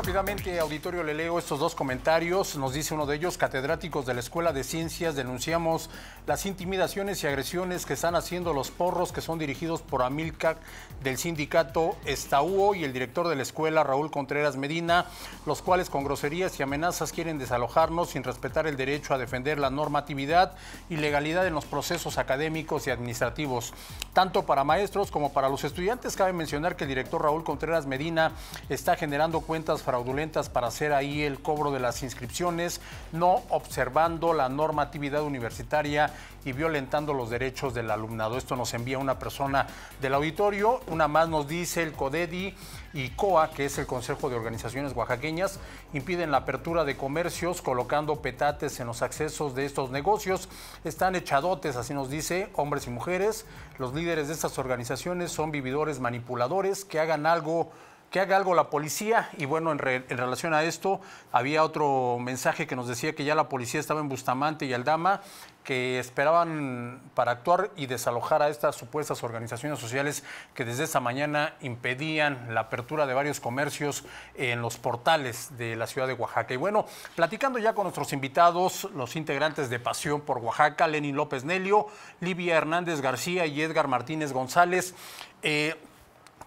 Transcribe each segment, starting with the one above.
rápidamente, auditorio, le leo estos dos comentarios. Nos dice uno de ellos, catedráticos de la Escuela de Ciencias, denunciamos las intimidaciones y agresiones que están haciendo los porros que son dirigidos por Amilcar del sindicato Estaúo y el director de la escuela, Raúl Contreras Medina, los cuales con groserías y amenazas quieren desalojarnos sin respetar el derecho a defender la normatividad y legalidad en los procesos académicos y administrativos. Tanto para maestros como para los estudiantes, cabe mencionar que el director Raúl Contreras Medina está generando cuentas fraudulentas para hacer ahí el cobro de las inscripciones, no observando la normatividad universitaria y violentando los derechos del alumnado. Esto nos envía una persona del auditorio, una más nos dice el CODEDI y COA, que es el Consejo de Organizaciones Oaxaqueñas, impiden la apertura de comercios colocando petates en los accesos de estos negocios. Están echadotes, así nos dice, hombres y mujeres. Los líderes de estas organizaciones son vividores manipuladores que hagan algo que haga algo la policía. Y bueno, en, relación a esto, había otro mensaje que nos decía que ya la policía estaba en Bustamante y Aldama, que esperaban para actuar y desalojar a estas supuestas organizaciones sociales que desde esta mañana impedían la apertura de varios comercios en los portales de la ciudad de Oaxaca. Y bueno, platicando ya con nuestros invitados, los integrantes de Pasión por Oaxaca, Lenin López Nelio, Livia Hernández García y Edgar Martínez González, eh,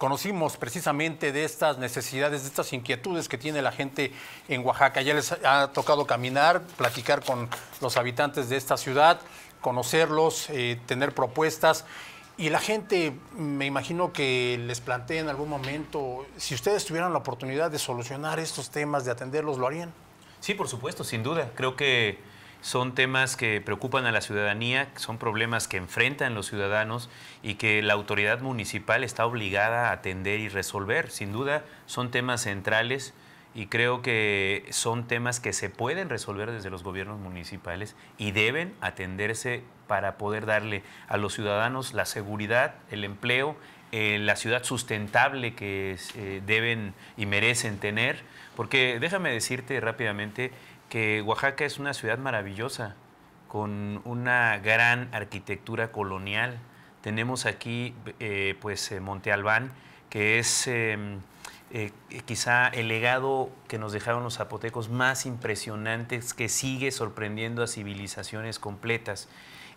conocimos precisamente de estas necesidades, de estas inquietudes que tiene la gente en Oaxaca. Ya les ha tocado caminar, platicar con los habitantes de esta ciudad, conocerlos, eh, tener propuestas. Y la gente, me imagino que les plantea en algún momento, si ustedes tuvieran la oportunidad de solucionar estos temas, de atenderlos, ¿lo harían? Sí, por supuesto, sin duda. Creo que son temas que preocupan a la ciudadanía, son problemas que enfrentan los ciudadanos y que la autoridad municipal está obligada a atender y resolver. Sin duda, son temas centrales y creo que son temas que se pueden resolver desde los gobiernos municipales y deben atenderse para poder darle a los ciudadanos la seguridad, el empleo, eh, la ciudad sustentable que eh, deben y merecen tener. Porque déjame decirte rápidamente, que Oaxaca es una ciudad maravillosa, con una gran arquitectura colonial. Tenemos aquí eh, pues eh, Monte Albán, que es em, eh, quizá el legado que nos dejaron los zapotecos más impresionantes, que sigue sorprendiendo a civilizaciones completas.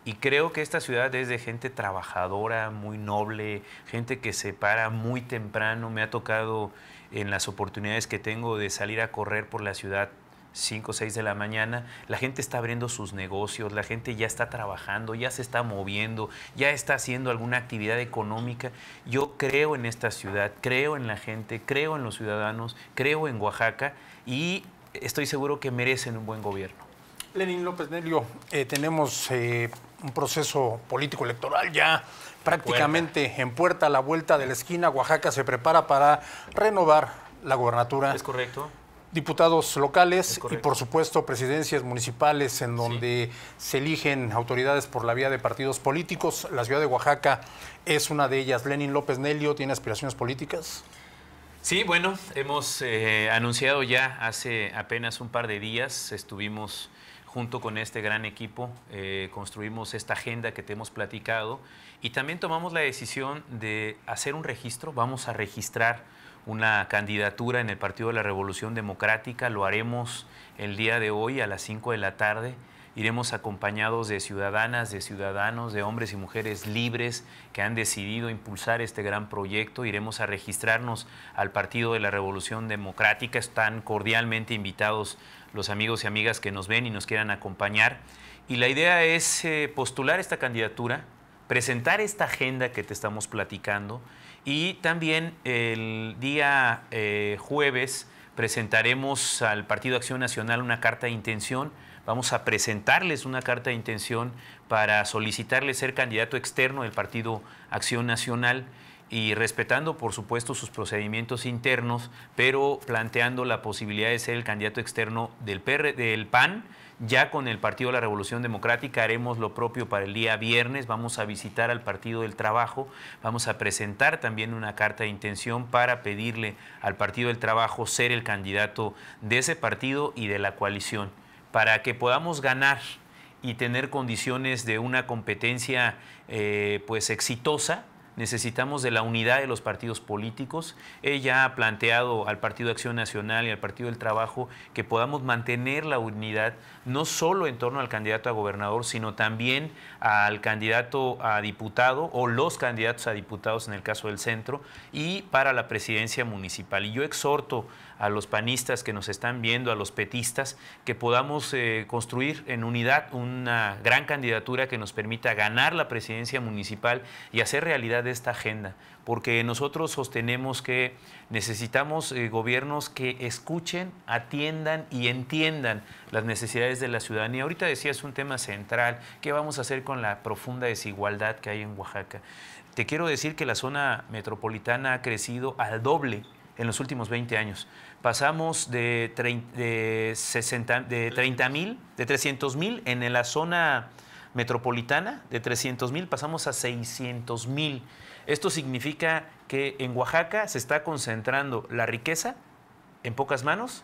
Y creo que esta ciudad es de gente trabajadora, muy noble, gente que se para muy temprano. Me ha tocado en las oportunidades que tengo de salir a correr por la ciudad 5 o 6 de la mañana, la gente está abriendo sus negocios, la gente ya está trabajando, ya se está moviendo, ya está haciendo alguna actividad económica. Yo creo en esta ciudad, creo en la gente, creo en los ciudadanos, creo en Oaxaca y estoy seguro que merecen un buen gobierno. Lenín López Nelio, eh, tenemos eh, un proceso político electoral ya prácticamente en puerta, a la vuelta de la esquina. Oaxaca se prepara para renovar la gubernatura, Es correcto diputados locales y por supuesto presidencias municipales en donde se eligen autoridades por la vía de partidos políticos. La ciudad de Oaxaca es una de ellas. Lenin López Nelio tiene aspiraciones políticas. Sí, bueno, hemos eh, anunciado ya hace apenas un par de días, estuvimos junto con este gran equipo eh, construimos esta agenda que te hemos platicado y también tomamos la decisión de hacer un registro, vamos a registrar una candidatura en el Partido de la Revolución Democrática, lo haremos el día de hoy a las 5 de la tarde. Iremos acompañados de ciudadanas, de ciudadanos, de hombres y mujeres libres que han decidido impulsar este gran proyecto. Iremos a registrarnos al Partido de la Revolución Democrática. Están cordialmente invitados los amigos y amigas que nos ven y nos quieran acompañar. Y la idea es eh, postular esta candidatura, presentar esta agenda que te estamos platicando y también el día eh, jueves presentaremos al Partido Acción Nacional una carta de intención. Vamos a presentarles una carta de intención para solicitarle ser candidato externo del Partido Acción Nacional y respetando, por supuesto, sus procedimientos internos, pero planteando la posibilidad de ser el candidato externo del, PR, del PAN. Ya con el Partido de la Revolución Democrática haremos lo propio para el día viernes. Vamos a visitar al Partido del Trabajo. Vamos a presentar también una carta de intención para pedirle al Partido del Trabajo ser el candidato de ese partido y de la coalición para que podamos ganar y tener condiciones de una competencia eh, pues exitosa necesitamos de la unidad de los partidos políticos. Ella ha planteado al Partido de Acción Nacional y al Partido del Trabajo que podamos mantener la unidad no solo en torno al candidato a gobernador, sino también al candidato a diputado o los candidatos a diputados en el caso del centro y para la presidencia municipal. Y yo exhorto a los panistas que nos están viendo, a los petistas, que podamos eh, construir en unidad una gran candidatura que nos permita ganar la presidencia municipal y hacer realidad esta agenda, porque nosotros sostenemos que necesitamos eh, gobiernos que escuchen, atiendan y entiendan las necesidades de la ciudadanía. Ahorita decía, es un tema central, ¿qué vamos a hacer con la profunda desigualdad que hay en Oaxaca? Te quiero decir que la zona metropolitana ha crecido al doble en los últimos 20 años. Pasamos de 30, mil, de 300 mil en la zona metropolitana, de 300 mil pasamos a 600 mil. Esto significa que en Oaxaca se está concentrando la riqueza en pocas manos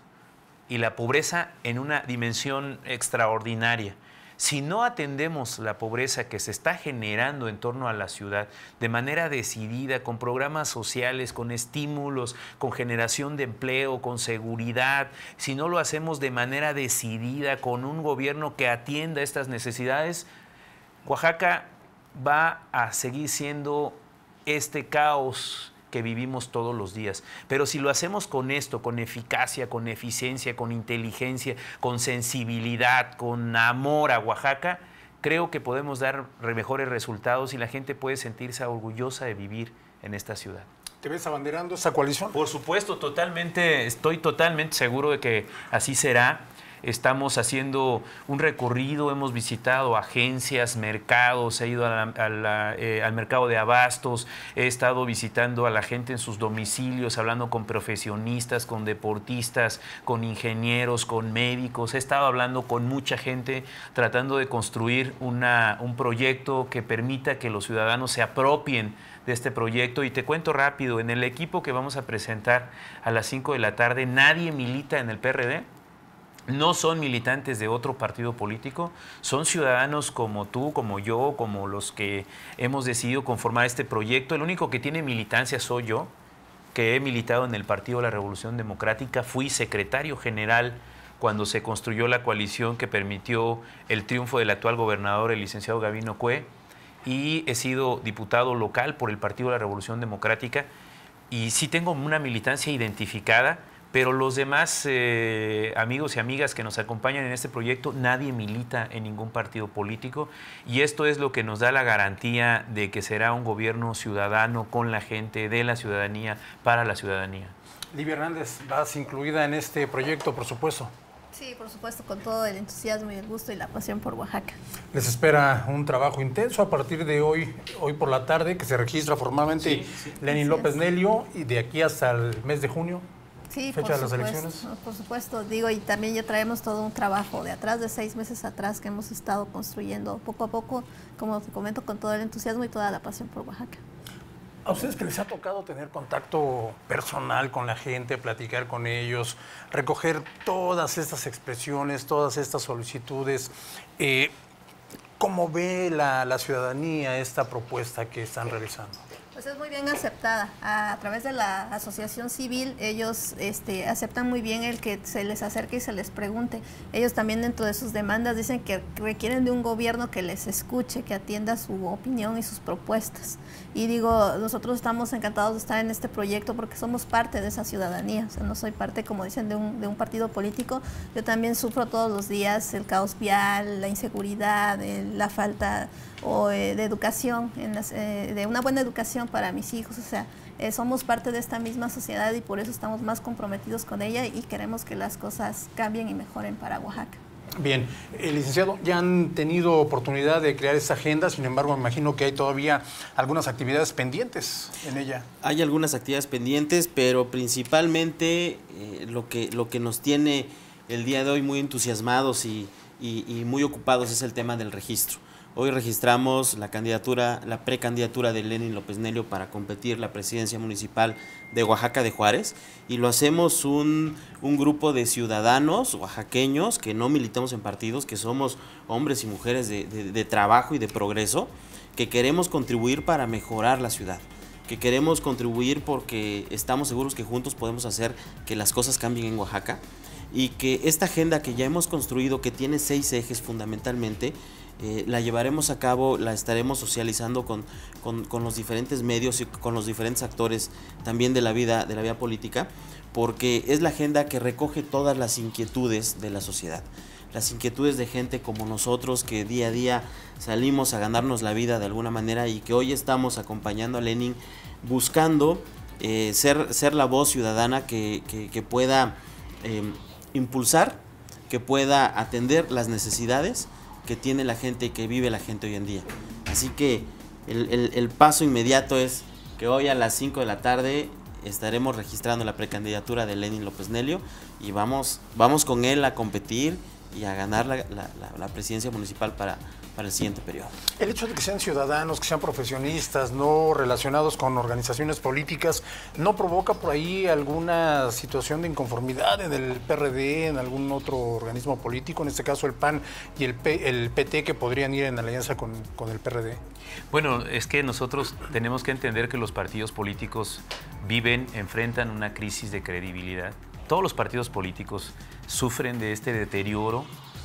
y la pobreza en una dimensión extraordinaria si no atendemos la pobreza que se está generando en torno a la ciudad de manera decidida, con programas sociales, con estímulos, con generación de empleo, con seguridad, si no lo hacemos de manera decidida, con un gobierno que atienda estas necesidades, Oaxaca va a seguir siendo este caos que vivimos todos los días. Pero si lo hacemos con esto, con eficacia, con eficiencia, con inteligencia, con sensibilidad, con amor a Oaxaca, creo que podemos dar mejores resultados y la gente puede sentirse orgullosa de vivir en esta ciudad. ¿Te ves abanderando esa coalición? Por supuesto, totalmente, estoy totalmente seguro de que así será estamos haciendo un recorrido, hemos visitado agencias, mercados, he ido eh, al mercado de abastos, he estado visitando a la gente en sus domicilios, hablando con profesionistas, con deportistas, con ingenieros, con médicos, he estado hablando con mucha gente tratando de construir un proyecto que permita que los ciudadanos se apropien de este proyecto. Y te cuento rápido, en el equipo que vamos a presentar a las 5 de la tarde, nadie milita en el PRD no son militantes de otro partido político, son ciudadanos como tú, como yo, como los que hemos decidido conformar este proyecto. El único que tiene militancia soy yo, que he militado en el Partido de la Revolución Democrática, fui secretario general cuando se construyó la coalición que permitió el triunfo del actual gobernador, el licenciado Gavino Cue, y he sido diputado local por el Partido de la Revolución Democrática, y sí tengo una militancia identificada, pero los demás eh, amigos y amigas que nos acompañan en este proyecto, nadie milita en ningún partido político y esto es lo que nos da la garantía de que será un gobierno ciudadano con la gente, de la ciudadanía, para la ciudadanía. Livia Hernández, vas incluida en este proyecto, por supuesto. Sí, por supuesto, con todo el entusiasmo y el gusto y la pasión por Oaxaca. Les espera un trabajo intenso a partir de hoy, hoy por la tarde, que se registra formalmente Lenín Lenin López Nelio, y de aquí hasta el mes de junio sí, fecha Por supuesto, digo, y también ya traemos todo un trabajo de atrás, de seis meses atrás, que hemos estado construyendo poco a poco, como te comento, con todo el entusiasmo y toda la pasión por Oaxaca. ¿A ustedes que les ha tocado tener contacto personal con la gente, platicar con ellos, recoger todas estas expresiones, todas estas solicitudes? Eh, ¿Cómo ve la ciudadanía esta propuesta que están realizando? Pues es muy bien aceptada. A, través de la asociación civil, ellos este, aceptan muy bien el que se les acerque y se les pregunte. Ellos también dentro de sus demandas dicen que requieren de un gobierno que les escuche, que atienda su opinión y sus propuestas. Y digo, nosotros estamos encantados de estar en este proyecto porque somos parte de esa ciudadanía. O sea, no soy parte, como dicen, de un, partido político. Yo también sufro todos los días el caos vial, la inseguridad, la falta o eh, de educación, eh, de una buena educación para mis hijos. O sea, eh, somos parte de esta misma sociedad y por eso estamos más comprometidos con ella y queremos que las cosas cambien y mejoren para Oaxaca. Bien, licenciado, ya han tenido oportunidad de crear esa agenda, sin embargo, imagino que hay todavía algunas actividades pendientes en ella. Hay algunas actividades pendientes, pero principalmente lo, que, lo que nos tiene el día de hoy muy entusiasmados y muy ocupados es el tema del registro. Hoy registramos la candidatura, la precandidatura de Lenin López Nelio para competir la presidencia municipal de Oaxaca de Juárez y lo hacemos un, grupo de ciudadanos oaxaqueños que no militamos en partidos, que somos hombres y mujeres de trabajo y de progreso, que queremos contribuir para mejorar la ciudad que queremos contribuir porque estamos seguros que juntos podemos hacer que las cosas cambien en Oaxaca y que esta agenda que ya hemos construido, que tiene seis ejes fundamentalmente, eh, la llevaremos a cabo, la estaremos socializando con, los diferentes medios y con los diferentes actores también de la vida, de la vida política, porque es la agenda que recoge todas las inquietudes de la sociedad. Las inquietudes de gente como nosotros que día a día salimos a ganarnos la vida de alguna manera y que hoy estamos acompañando a Lenin buscando eh, ser, la voz ciudadana que, que, pueda em, impulsar, que pueda atender las necesidades que tiene la gente y que vive la gente hoy en día. Así que el, paso inmediato es que hoy a las 5 de la tarde estaremos registrando la precandidatura de Lenin López Nelio y vamos, vamos con él a competir y a ganar la presidencia municipal para, para el siguiente periodo. El hecho de que sean ciudadanos, que sean profesionistas, no relacionados con organizaciones políticas, ¿no provoca por ahí alguna situación de inconformidad en el PRD, en algún otro organismo político, en este caso el PAN y el, el PT, que podrían ir en alianza con, con el PRD? Bueno, es que nosotros tenemos que entender que los partidos políticos viven, enfrentan una crisis de credibilidad. Todos los partidos políticos sufren de este deterioro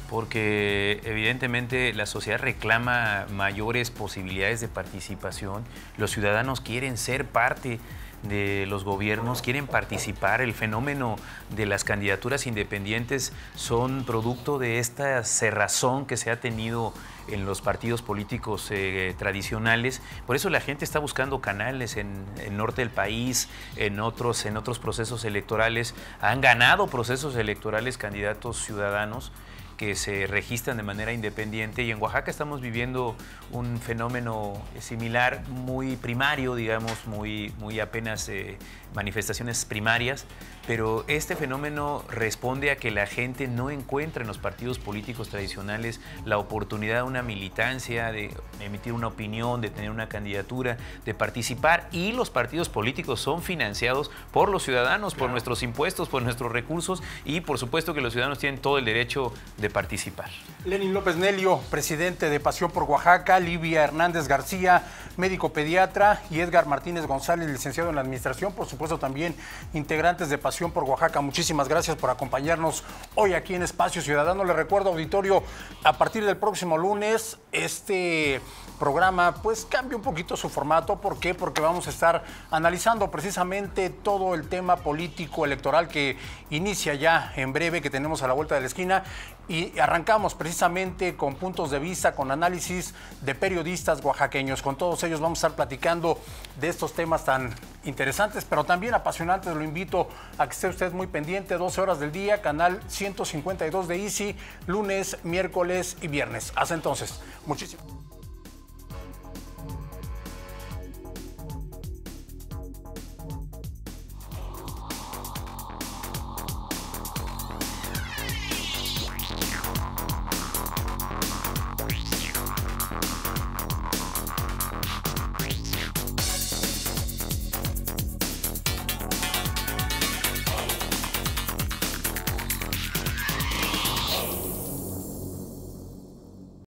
porque evidentemente la sociedad reclama mayores posibilidades de participación, los ciudadanos quieren ser parte de los gobiernos quieren participar. El fenómeno de las candidaturas independientes son producto de esta cerrazón que se ha tenido en los partidos políticos eh, tradicionales. Por eso la gente está buscando canales en el norte del país, en otros procesos electorales. Han ganado procesos electorales candidatos ciudadanos que se registran de manera independiente y en Oaxaca estamos viviendo un fenómeno eh, similar, muy primario, digamos, muy, muy apenas eh, manifestaciones primarias, pero este fenómeno responde a que la gente no encuentra en los partidos políticos tradicionales la oportunidad de una militancia, de emitir una opinión, de tener una candidatura, de participar y los partidos políticos son financiados por los ciudadanos, por nuestros impuestos, por nuestros recursos y por supuesto que los ciudadanos tienen todo el derecho de participar. Lenin López Nelio, presidente de Pasión por Oaxaca, Livia Hernández García, médico pediatra, y Edgar Martínez González, licenciado en la Administración, por supuesto también integrantes de Pasión por Oaxaca. Muchísimas gracias por acompañarnos hoy aquí en Espacio Ciudadano. Le recuerdo, auditorio, a partir del próximo lunes, este programa pues cambia un poquito su formato. ¿Por qué? Porque vamos a estar analizando precisamente todo el tema político electoral que inicia ya en breve, que tenemos a la vuelta de la esquina. Y arrancamos precisamente con puntos de vista, con análisis de periodistas oaxaqueños. Con todos ellos vamos a estar platicando de estos temas tan interesantes, pero también apasionantes. Lo invito a que esté usted muy pendiente, 12 horas del día, canal 152 de Easy, lunes, miércoles y viernes. Hasta entonces, muchísimas